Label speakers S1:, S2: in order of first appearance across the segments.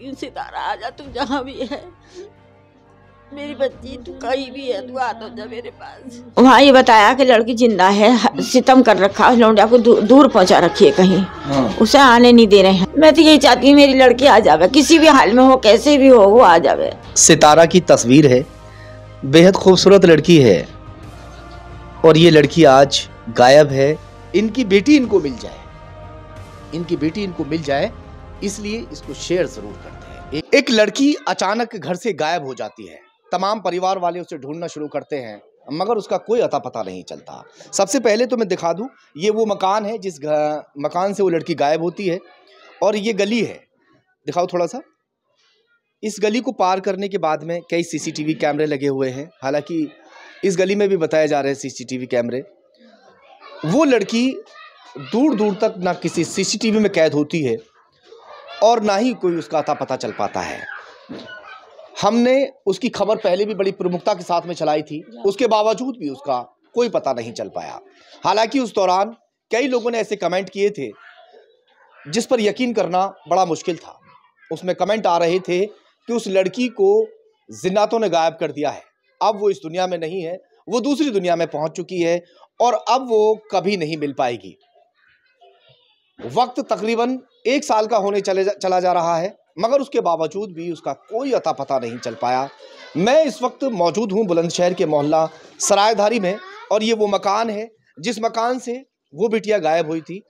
S1: क्यों सितारा जा तू जहाँ भी है मेरी बच्ची तू कहीं भी है तू आ तो जा मेरे पास वहाँ ये बताया कि लड़की जिंदा है सितम कर रखा है लौंडिया को दू, दूर पहुँचा रखी है कहीं हाँ। उसे आने नहीं दे रहे हैं मैं तो यही चाहती हूँ मेरी लड़की आ जावे किसी भी हाल में हो कैसे भी हो वो आ जावे
S2: सितारा की तस्वीर है बेहद खूबसूरत लड़की है और ये लड़की आज गायब है इनकी बेटी इनको मिल जाए इनकी बेटी इनको मिल जाए इसलिए इसको शेयर जरूर करते हैं एक लड़की अचानक घर से गायब हो जाती है तमाम परिवार वाले उसे ढूंढना शुरू करते हैं मगर उसका कोई अता पता नहीं चलता सबसे पहले तो मैं दिखा दूं ये वो मकान है जिस मकान से वो लड़की गायब होती है और ये गली है दिखाओ थोड़ा सा इस गली को पार करने के बाद में कई सीसीटीवी कैमरे लगे हुए हैं हालांकि इस गली में भी बताए जा रहे हैं सीसीटीवी कैमरे वो लड़की दूर दूर तक ना किसी सीसीटीवी में कैद होती है और ना ही कोई उसका अता पता चल पाता है हमने उसकी खबर पहले भी बड़ी प्रमुखता के साथ में चलाई थी उसके बावजूद भी उसका कोई पता नहीं चल पाया हालांकि उस दौरान कई लोगों ने ऐसे कमेंट किए थे जिस पर यकीन करना बड़ा मुश्किल था उसमें कमेंट आ रहे थे कि उस लड़की को जिन्नातों ने गायब कर दिया है अब वो इस दुनिया में नहीं है वो दूसरी दुनिया में पहुंच चुकी है और अब वो कभी नहीं मिल पाएगी वक्त तकरीबन एक साल का होने चले जा, चला जा रहा है मगर उसके बावजूद भी उसका कोई अता पता नहीं चल पाया मैं इस वक्त मौजूद हूँ बुलंदशहर के मोहल्ला सरायधारी में और ये वो मकान है जिस मकान से वो बिटिया गायब हुई थी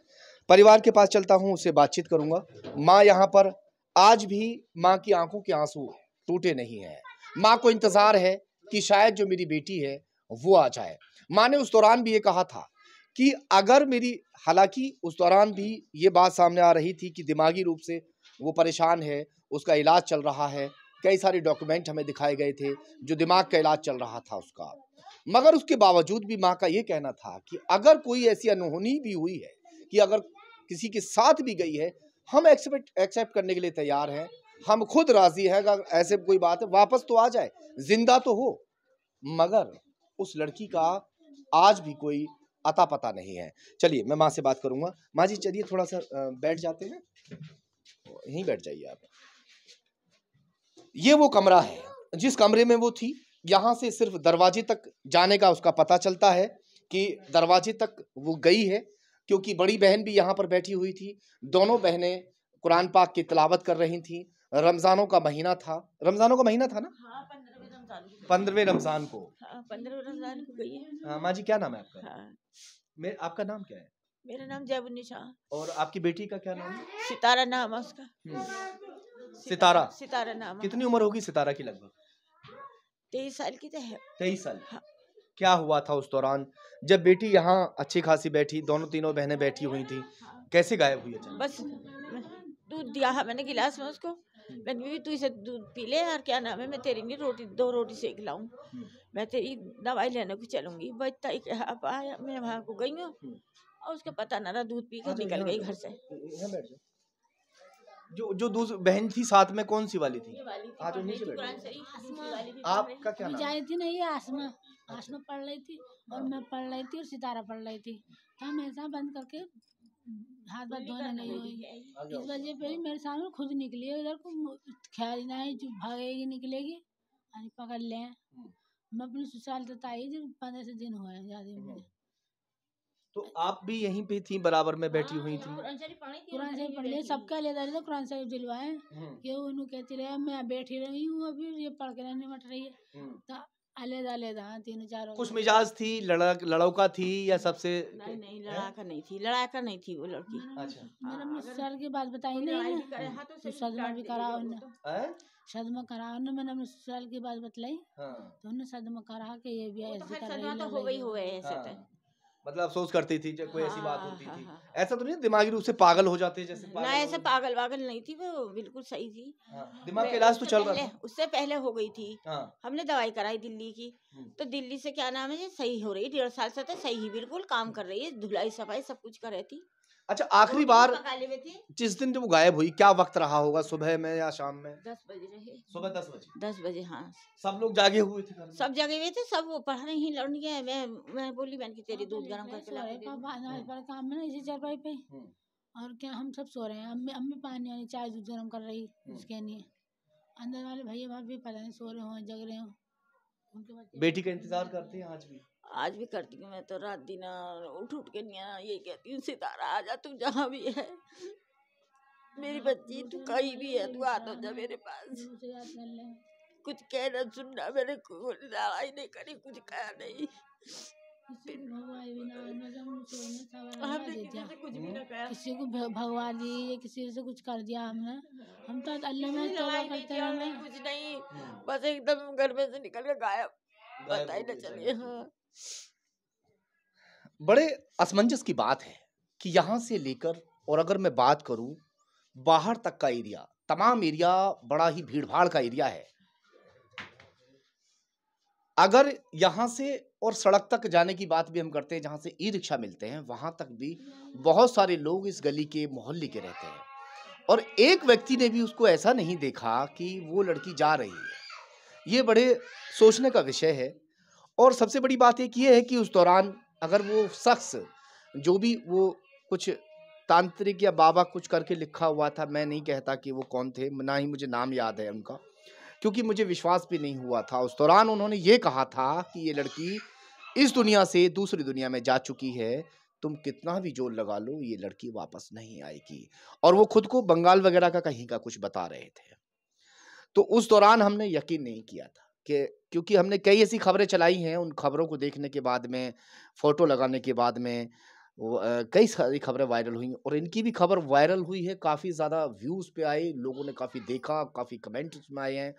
S2: परिवार के पास चलता हूँ उससे बातचीत करूँगा माँ यहाँ पर आज भी माँ की आंखों के आंसू टूटे नहीं हैं माँ को इंतज़ार है कि शायद जो मेरी बेटी है वो आ जाए माँ ने उस दौरान भी ये कहा था कि अगर मेरी हालांकि उस दौरान भी ये बात सामने आ रही थी कि दिमागी रूप से वो परेशान है उसका इलाज चल रहा है कई सारे डॉक्यूमेंट हमें दिखाए गए थे जो दिमाग का इलाज चल रहा था उसका मगर उसके बावजूद भी माँ का ये कहना था कि अगर कोई ऐसी अनहोनी भी हुई है कि अगर किसी के साथ भी गई है हम एक्सेप्ट एक्सेप्ट करने के लिए तैयार हैं हम खुद राजी हैं अगर ऐसे कोई बात है वापस तो आ जाए जिंदा तो हो मगर उस लड़की का आज भी कोई अता पता नहीं है चलिए मैं माँ से बात करूंगा माँ जी चलिए थोड़ा सा बैठ जाते हैं यहीं बैठ जाइए आप ये वो कमरा है जिस कमरे में वो थी यहाँ से सिर्फ दरवाजे तक जाने का उसका पता चलता है कि दरवाजे तक वो गई है क्योंकि बड़ी बहन भी यहाँ पर बैठी हुई थी दोनों बहनें कुरान पाक की तलावत कर रही थी रमज़ानों का महीना था रमज़ानों का महीना था ना हाँ, पंद्रवे रमजान को
S1: हाँ, पंद्रहवें रमजान को गई है
S2: माँ जी क्या नाम है आपका हाँ। मेरे आपका नाम क्या है
S1: मेरा नाम जैबुन्नी शाह
S2: और आपकी बेटी का क्या नाम है
S1: सितारा नाम है उसका
S2: हम्म। सितारा
S1: सितारा नाम कितनी
S2: उम्र होगी सितारा की लगभग
S1: तेईस साल की तो है
S2: तेईस साल हाँ। क्या हुआ था उस दौरान जब बेटी यहाँ अच्छी खासी बैठी दोनों तीनों बहनें बैठी हुई थी हाँ। कैसे गायब हुई अचानक बस
S1: दूध दिया मैंने गिलास में उसको मैंने भी तू इसे दूध पी ले यार क्या नाम है मैं तेरी नहीं रोटी दो रोटी सेक लाऊं मैं तेरी दवाई लेने को चलूंगी बचता ही आप आया मैं वहां को गई हूँ और उसका पता ना रहा
S3: दूध पी कर अच्छा, निकल गई घर से
S2: जो जो दूसरी बहन थी साथ में कौन सी वाली थी तो
S3: आपका क्या नाम जाई थी ना ये आसमा अच्छा। आसमा पढ़ रही थी और हाँ। मैं पढ़ रही थी और सितारा पढ़ रही थी हम तो ऐसा बंद करके हाथ तो धोना नहीं इस वजह पे ही मेरे सामने खुद निकली को ख्याल ना है जो भागेगी निकलेगी पकड़ हम्म। मैं तक आई जब पंद्रह से दिन ज्यादा हम्म। मुझे
S2: तो आप भी यहीं पे थी बराबर में बैठी हाँ, हुई थी कुरान
S3: शरीफ पढ़ लिया सबका लेता रहता कुरान शरीफ दिलवाए हम्म। उन्होंने कहती रहे मैं बैठी रही हूँ अभी ये पढ़ के रहने मट रही है तो कुछ
S2: मिजाज थी लड़ौका थी या सबसे नहीं
S3: नहीं लड़ाका नहीं थी लड़ाका
S1: नहीं थी वो लड़की मेरा
S3: अच्छा। की बात बताई नहीं तो सदमा भी करा तो। सदमा करा उन्होंने मैंने अपने ससुराल की बात बतलाई हाँ। तो सदमा करा के ये भी तो ऐसे तो हो गई हो गए ऐसे हाँ।
S2: मतलब अफसोस करती थी जब कोई ऐसी बात हाँ, होती हाँ, थी हाँ, ऐसा तो नहीं दिमागी रूप से पागल हो जाते जैसे ना ऐसे
S1: पागल वागल नहीं थी वो बिल्कुल सही थी
S2: दिमाग का इलाज तो चल रहा था
S1: उससे पहले हो गई थी हमने दवाई कराई दिल्ली की हम्म। तो दिल्ली से क्या नाम है सही हो रही डेढ़ साल से तो सही बिल्कुल काम कर रही है धुलाई सफाई सब कुछ कर रही थी
S2: अच्छा आखिरी बार जिस दिन वो गायब हुई क्या वक्त रहा होगा सुबह में या शाम में
S1: दस बजे रहे सुबह दस बजे दस बजे हाँ सब लोग जागे हुए थे सब जागे हुए थे सब वो पढ़ने ही लड़ गए मैं मैं बोली मैंने कि तेरी हाँ, दूध तो गर्म करके
S3: काम में इसी चारपाई पे हम्म। और क्या हम सब सो रहे हैं अम्मी अम्मी पानी आनी चाय दूध गर्म कर रही हम्म। उसके लिए अंदर वाले भैया भाभी पता नहीं सो रहे हो जग रहे हो बेटी का इंतजार
S2: करते हैं आज भी
S1: आज भी करती हूँ मैं तो रात दिन उठ उठ के निया ये कहती हूँ सितारा आ जा तू जहाँ भी है मेरी हाँ, बच्ची तू कहीं भी है तू आ तो जा हाँ, मेरे पास कुछ कहना सुनना मेरे को लड़ाई नहीं करी कुछ
S3: कहा नहीं किसी को भगवा दी किसी से कुछ कर दिया हमने हम तो अल्लाह में करते हैं
S1: कुछ नहीं हाँ। बस एकदम घर में से निकल के गायब पता ही न चलिए हाँ
S2: बड़े असमंजस की बात है कि यहाँ से लेकर और अगर मैं बात करूँ बाहर तक का एरिया तमाम एरिया बड़ा ही भीड़भाड़ का एरिया है अगर यहाँ से और सड़क तक जाने की बात भी हम करते हैं जहाँ से ई रिक्शा मिलते हैं वहाँ तक भी बहुत सारे लोग इस गली के मोहल्ले के रहते हैं और एक व्यक्ति ने भी उसको ऐसा नहीं देखा कि वो लड़की जा रही है ये बड़े सोचने का विषय है और सबसे बड़ी बात एक ये है कि उस दौरान अगर वो शख्स जो भी वो कुछ तांत्रिक या बाबा कुछ करके लिखा हुआ था मैं नहीं कहता कि वो कौन थे ना ही मुझे नाम याद है उनका क्योंकि मुझे विश्वास भी नहीं हुआ था उस दौरान उन्होंने ये कहा था कि ये लड़की इस दुनिया से दूसरी दुनिया में जा चुकी है तुम कितना भी जोर लगा लो ये लड़की वापस नहीं आएगी और वो खुद को बंगाल वगैरह का कहीं का कुछ बता रहे थे तो उस दौरान हमने यकीन नहीं किया था कि क्योंकि हमने कई ऐसी खबरें चलाई हैं उन खबरों को देखने के बाद में फ़ोटो लगाने के बाद में कई सारी खबरें वायरल हुई और इनकी भी खबर वायरल हुई है काफ़ी ज़्यादा व्यूज़ पे आई लोगों ने काफ़ी देखा काफ़ी कमेंट उसमें आए हैं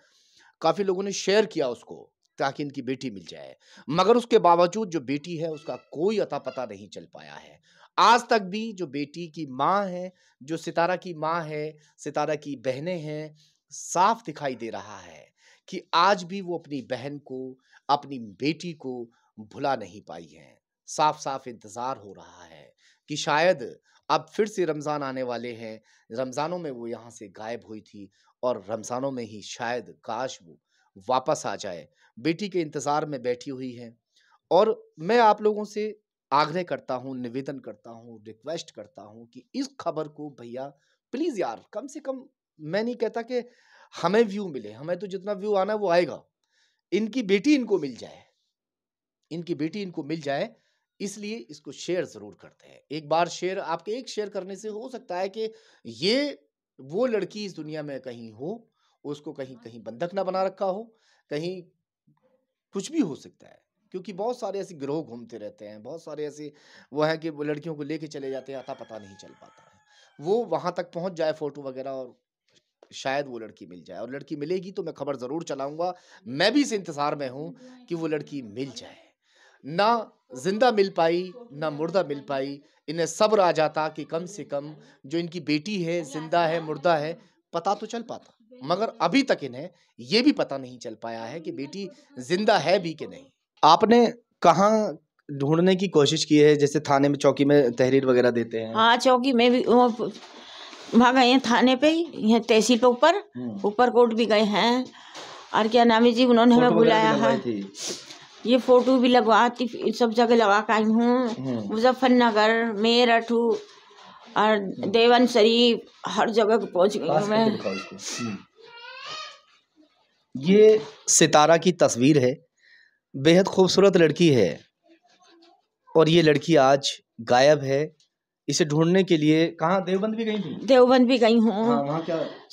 S2: काफ़ी लोगों ने शेयर किया उसको ताकि इनकी बेटी मिल जाए मगर उसके बावजूद जो बेटी है उसका कोई अता पता नहीं चल पाया है आज तक भी जो बेटी की माँ है जो सितारा की माँ है सितारा की बहनें हैं साफ दिखाई दे रहा है कि आज भी वो अपनी बहन को अपनी बेटी को भुला नहीं पाई है साफ साफ इंतज़ार हो रहा है कि शायद अब फिर से रमज़ान आने वाले हैं रमज़ानों में वो यहाँ से गायब हुई थी और रमज़ानों में ही शायद काश वो वापस आ जाए बेटी के इंतज़ार में बैठी हुई है और मैं आप लोगों से आग्रह करता हूँ निवेदन करता हूँ रिक्वेस्ट करता हूँ कि इस खबर को भैया प्लीज़ यार कम से कम मैं नहीं कहता कि हमें व्यू मिले हमें तो जितना व्यू आना है वो आएगा इनकी बेटी इनको मिल जाए इनकी बेटी इनको मिल जाए इसलिए इसको शेयर ज़रूर करते हैं एक बार शेयर आपके एक शेयर करने से हो सकता है कि ये वो लड़की इस दुनिया में कहीं हो उसको कहीं कहीं बंधक ना बना रखा हो कहीं कुछ भी हो सकता है क्योंकि बहुत सारे ऐसे गिरोह घूमते रहते हैं बहुत सारे ऐसे वो है कि वो लड़कियों को लेके चले जाते हैं आता पता नहीं चल पाता है वो वहाँ तक पहुँच जाए फ़ोटो वगैरह और शायद वो लड़की मिल जाए और लड़की मिलेगी तो मैं खबर ज़रूर चलाऊंगा मैं भी इस इंतज़ार में हूँ कि वो लड़की मिल जाए ना ज़िंदा मिल पाई ना मुर्दा मिल पाई इन्हें सब्र आ जाता कि कम से कम जो इनकी बेटी है ज़िंदा है मुर्दा है पता तो चल पाता मगर अभी तक इन्हें ये भी पता नहीं चल पाया है कि बेटी ज़िंदा है भी कि नहीं आपने कहाँ ढूंढने की कोशिश की है जैसे थाने में चौकी में तहरीर वगैरह देते हैं
S1: हाँ चौकी में भी वहाँ गए हैं थाने पे यहाँ तहसील पे ऊपर हम्म। ऊपर कोर्ट भी गए हैं और क्या नाम है जी उन्होंने हमें बुलाया है ये फोटो भी लगवाती सब जगह लगा के आई हूँ हम्म। मुजफ्फरनगर मेरठ और देवन शरीफ हर जगह पहुँच गई मैं
S2: हम्म। ये सितारा की तस्वीर है बेहद खूबसूरत लड़की है और ये लड़की आज गायब है इसे ढूंढने के लिए कहा देवबंद भी गई थी
S1: देवबंद भी गई हूँ हाँ, वहाँ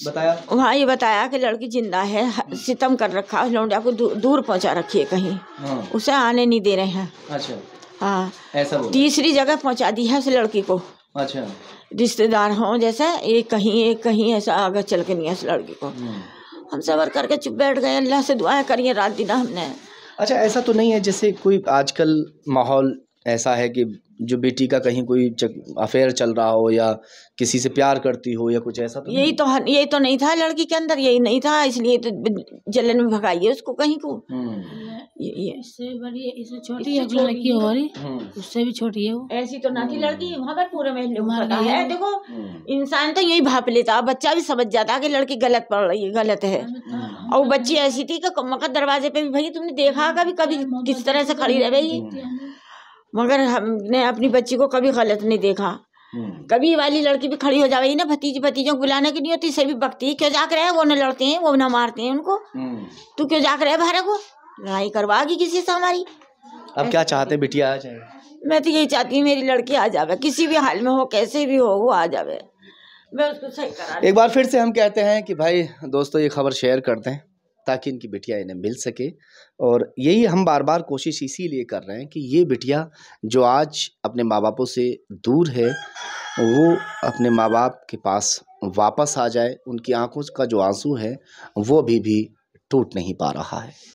S1: बताया वहाँ ये बताया कि लड़की जिंदा है सितम कर रखा है को दूर, दूर पहुँचा रखी है कहीं हाँ। उसे आने नहीं दे रहे हैं अच्छा हाँ ऐसा तीसरी जगह पहुँचा दी है उस लड़की को अच्छा रिश्तेदार हों जैसे ये कहीं एक कहीं ऐसा आगे चल के नहीं है उस लड़की को हम्म। हम सबर करके चुप बैठ गए अल्लाह से दुआएं करिए रात दिन हमने
S2: अच्छा ऐसा तो नहीं है जैसे कोई आजकल माहौल ऐसा है कि जो बेटी का कहीं कोई अफेयर चल रहा हो या किसी से प्यार करती हो या कुछ ऐसा तो यही
S1: तो यही तो नहीं था लड़की के अंदर यही नहीं था इसलिए तो जलन में भगाई है उसको कहीं को हम्म।
S3: इससे बड़ी इससे छोटी है
S1: हम्म। उससे भी छोटी है वो ऐसी तो ना थी हम्म। लड़की वहाँ पर पूरे में है देखो इंसान तो यही भाप लेता बच्चा भी समझ जाता कि लड़की गलत पड़ रही है गलत है और बच्ची ऐसी थी कि मकर दरवाजे पे भी भैया तुमने देखा कभी कभी किस तरह से खड़ी रह गई मगर हमने अपनी बच्ची को कभी गलत नहीं देखा हम्म। कभी वाली लड़की भी खड़ी हो जाए ना भतीजी भतीजों को बुलाने की नहीं होती सभी बकती क्यों जाकर है वो ना लड़ते हैं वो ना मारते हैं उनको हम्म। तू क्यों जाकर है भारत को लड़ाई करवागी किसी से हमारी
S2: अब क्या चाहते तो- बिटिया आ जाए
S1: मैं तो यही चाहती हूँ मेरी लड़की आ जावे किसी भी हाल में हो कैसे भी हो वो आ जावे मैं उसको सही करा एक बार
S2: फिर से हम कहते हैं कि भाई दोस्तों ये खबर शेयर कर हैं ताकि इनकी बिटिया इन्हें मिल सके और यही हम बार बार कोशिश इसीलिए कर रहे हैं कि ये बिटिया जो आज अपने माँ बापों से दूर है वो अपने माँ बाप के पास वापस आ जाए उनकी आंखों का जो आंसू है वो अभी भी टूट नहीं पा रहा है